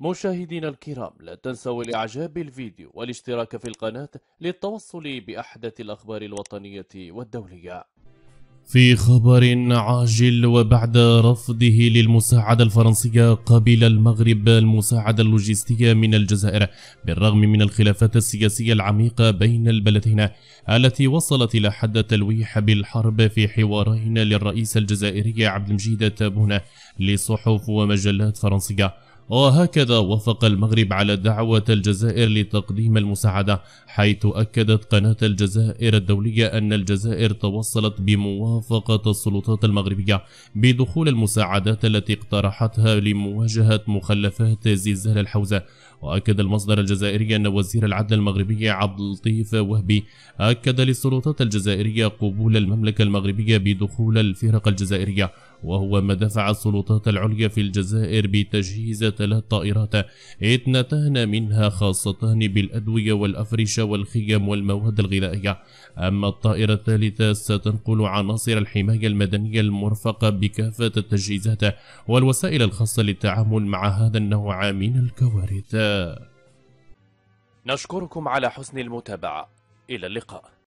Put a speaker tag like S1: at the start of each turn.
S1: مشاهدينا الكرام لا تنسوا الإعجاب بالفيديو والاشتراك في القناة للتوصل بأحدث الأخبار الوطنية والدولية في خبر عاجل وبعد رفضه للمساعدة الفرنسية قبل المغرب المساعدة اللوجستية من الجزائر بالرغم من الخلافات السياسية العميقة بين البلدين التي وصلت إلى حد التلويح بالحرب في حوارين للرئيس الجزائري عبد المجيد تابون لصحف ومجلات فرنسية وهكذا وافق المغرب على دعوة الجزائر لتقديم المساعدة حيث أكدت قناة الجزائر الدولية أن الجزائر توصلت بموافقة السلطات المغربية بدخول المساعدات التي اقترحتها لمواجهة مخلفات زلزال الحوزة وأكد المصدر الجزائري أن وزير العدل المغربي عبد اللطيف وهبي أكد للسلطات الجزائرية قبول المملكة المغربية بدخول الفرق الجزائرية وهو ما دفع السلطات العليا في الجزائر بتجهيز ثلاث طائرات اثنتان منها خاصتان بالأدوية والأفرشة والخيم والمواد الغذائية أما الطائرة الثالثة ستنقل عناصر الحماية المدنية المرفقة بكافة التجهيزات والوسائل الخاصة للتعامل مع هذا النوع من الكوارث نشكركم على حسن المتابعة إلى اللقاء